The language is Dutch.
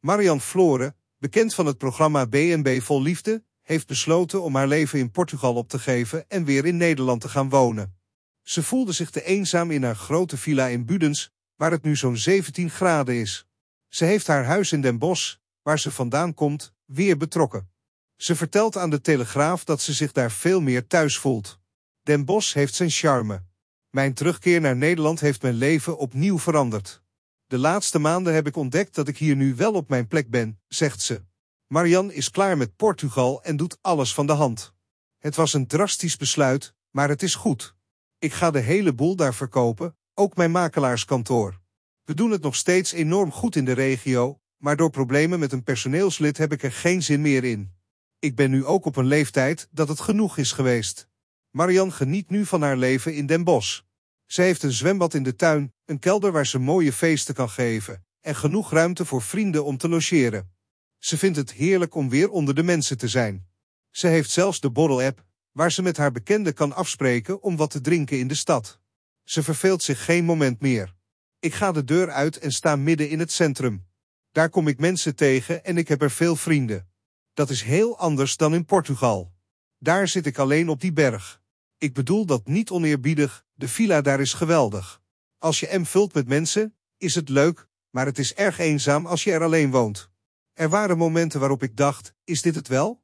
Marian Floren, bekend van het programma BNB Vol Liefde, heeft besloten om haar leven in Portugal op te geven en weer in Nederland te gaan wonen. Ze voelde zich te eenzaam in haar grote villa in Budens, waar het nu zo'n 17 graden is. Ze heeft haar huis in Den Bosch, waar ze vandaan komt, weer betrokken. Ze vertelt aan de Telegraaf dat ze zich daar veel meer thuis voelt. Den Bosch heeft zijn charme. Mijn terugkeer naar Nederland heeft mijn leven opnieuw veranderd. De laatste maanden heb ik ontdekt dat ik hier nu wel op mijn plek ben, zegt ze. Marian is klaar met Portugal en doet alles van de hand. Het was een drastisch besluit, maar het is goed. Ik ga de hele boel daar verkopen, ook mijn makelaarskantoor. We doen het nog steeds enorm goed in de regio, maar door problemen met een personeelslid heb ik er geen zin meer in. Ik ben nu ook op een leeftijd dat het genoeg is geweest. Marian geniet nu van haar leven in Den Bosch. Ze heeft een zwembad in de tuin, een kelder waar ze mooie feesten kan geven en genoeg ruimte voor vrienden om te logeren. Ze vindt het heerlijk om weer onder de mensen te zijn. Ze heeft zelfs de borrel-app, waar ze met haar bekenden kan afspreken om wat te drinken in de stad. Ze verveelt zich geen moment meer. Ik ga de deur uit en sta midden in het centrum. Daar kom ik mensen tegen en ik heb er veel vrienden. Dat is heel anders dan in Portugal. Daar zit ik alleen op die berg. Ik bedoel dat niet oneerbiedig, de villa daar is geweldig. Als je M vult met mensen, is het leuk, maar het is erg eenzaam als je er alleen woont. Er waren momenten waarop ik dacht, is dit het wel?